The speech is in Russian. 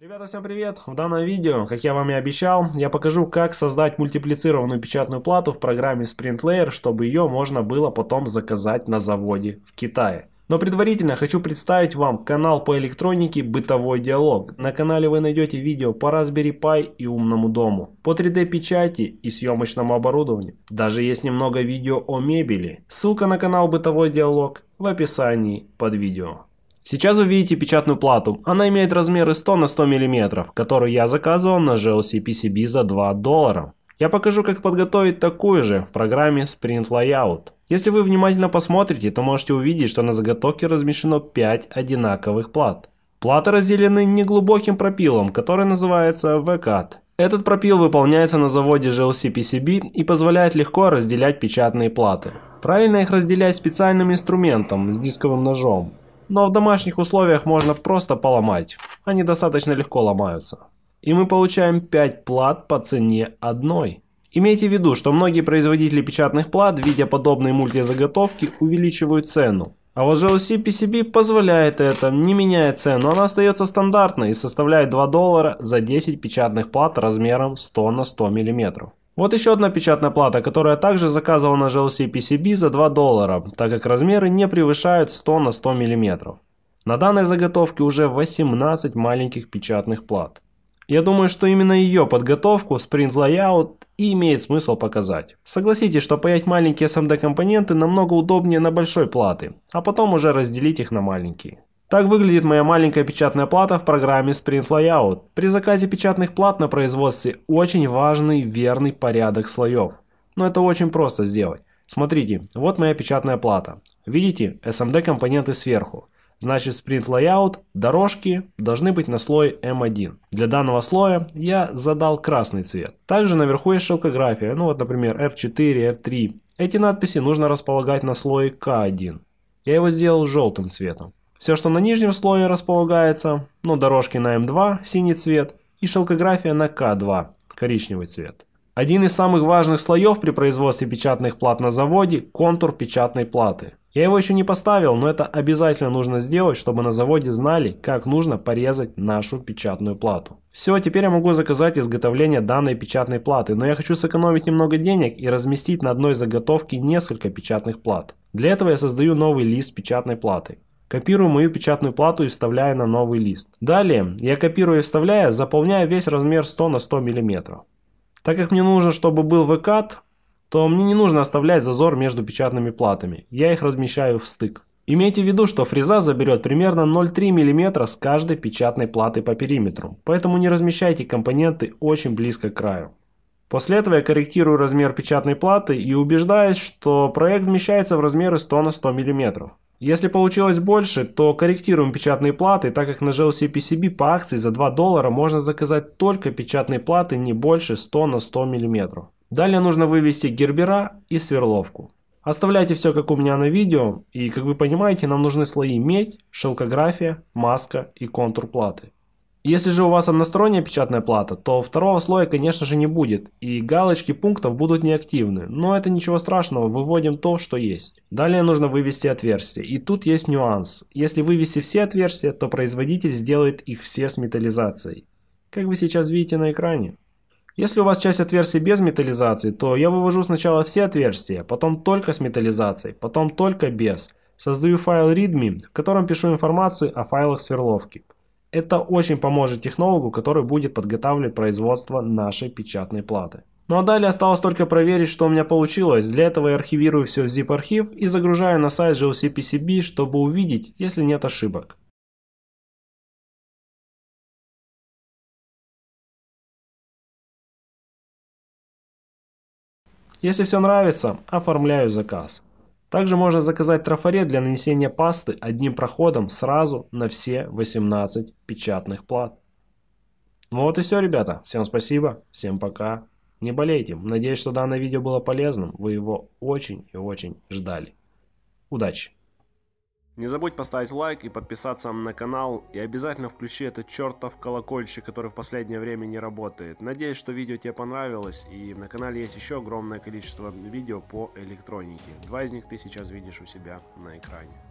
Ребята, всем привет! В данном видео, как я вам и обещал, я покажу, как создать мультиплицированную печатную плату в программе Sprint Layer, чтобы ее можно было потом заказать на заводе в Китае. Но предварительно хочу представить вам канал по электронике «Бытовой диалог». На канале вы найдете видео по Raspberry Pi и умному дому, по 3D печати и съемочному оборудованию. Даже есть немного видео о мебели. Ссылка на канал «Бытовой диалог» в описании под видео. Сейчас вы видите печатную плату. Она имеет размеры 100 на 100 мм, которую я заказывал на GLC PCB за 2 доллара. Я покажу, как подготовить такую же в программе Sprint Layout. Если вы внимательно посмотрите, то можете увидеть, что на заготовке размещено 5 одинаковых плат. Платы разделены неглубоким пропилом, который называется VCAT. Этот пропил выполняется на заводе GLC PCB и позволяет легко разделять печатные платы. Правильно их разделять специальным инструментом с дисковым ножом но в домашних условиях можно просто поломать. Они достаточно легко ломаются. И мы получаем 5 плат по цене одной. Имейте в виду, что многие производители печатных плат, видя подобные мультизаготовки, увеличивают цену. А вот GLC PCB позволяет это, не меняя цену, она остается стандартной и составляет 2 доллара за 10 печатных плат размером 100 на 100 миллиметров. Вот еще одна печатная плата, которая также заказывала на GLC PCB за 2 доллара, так как размеры не превышают 100 на 100 мм. На данной заготовке уже 18 маленьких печатных плат. Я думаю, что именно ее подготовку, Sprint Layout, и имеет смысл показать. Согласитесь, что паять маленькие SMD компоненты намного удобнее на большой платы, а потом уже разделить их на маленькие. Так выглядит моя маленькая печатная плата в программе Sprint Layout. При заказе печатных плат на производстве очень важный верный порядок слоев. Но это очень просто сделать. Смотрите, вот моя печатная плата. Видите, SMD компоненты сверху. Значит Sprint Layout, дорожки должны быть на слой M1. Для данного слоя я задал красный цвет. Также наверху есть шелкография, ну вот например R4, R3. Эти надписи нужно располагать на слое K1. Я его сделал желтым цветом. Все, что на нижнем слое располагается, ну дорожки на М2, синий цвет, и шелкография на К2, коричневый цвет. Один из самых важных слоев при производстве печатных плат на заводе – контур печатной платы. Я его еще не поставил, но это обязательно нужно сделать, чтобы на заводе знали, как нужно порезать нашу печатную плату. Все, теперь я могу заказать изготовление данной печатной платы, но я хочу сэкономить немного денег и разместить на одной заготовке несколько печатных плат. Для этого я создаю новый лист печатной платы. Копирую мою печатную плату и вставляю на новый лист. Далее, я копирую и вставляю, заполняю весь размер 100 на 100 мм. Так как мне нужно, чтобы был выкат, то мне не нужно оставлять зазор между печатными платами. Я их размещаю в стык. Имейте в виду, что фреза заберет примерно 0,3 мм с каждой печатной платы по периметру, поэтому не размещайте компоненты очень близко к краю. После этого я корректирую размер печатной платы и убеждаюсь, что проект вмещается в размеры 100 на 100 мм. Если получилось больше, то корректируем печатные платы, так как на GLC PCB по акции за 2 доллара можно заказать только печатные платы не больше 100 на 100 мм. Далее нужно вывести гербера и сверловку. Оставляйте все как у меня на видео, и как вы понимаете, нам нужны слои медь, шелкография, маска и контур платы. Если же у вас односторонняя печатная плата, то второго слоя, конечно же, не будет, и галочки пунктов будут неактивны, но это ничего страшного, выводим то, что есть. Далее нужно вывести отверстия, и тут есть нюанс. Если вывести все отверстия, то производитель сделает их все с металлизацией. Как вы сейчас видите на экране. Если у вас часть отверстий без металлизации, то я вывожу сначала все отверстия, потом только с металлизацией, потом только без. Создаю файл readme, в котором пишу информацию о файлах сверловки. Это очень поможет технологу, который будет подготавливать производство нашей печатной платы. Ну а далее осталось только проверить, что у меня получилось. Для этого я архивирую все в zip-архив и загружаю на сайт GLC чтобы увидеть, если нет ошибок. Если все нравится, оформляю заказ. Также можно заказать трафарет для нанесения пасты одним проходом сразу на все 18 печатных плат. Ну вот и все, ребята. Всем спасибо, всем пока. Не болейте. Надеюсь, что данное видео было полезным. Вы его очень и очень ждали. Удачи! Не забудь поставить лайк и подписаться на канал, и обязательно включи этот чертов колокольчик, который в последнее время не работает. Надеюсь, что видео тебе понравилось, и на канале есть еще огромное количество видео по электронике. Два из них ты сейчас видишь у себя на экране.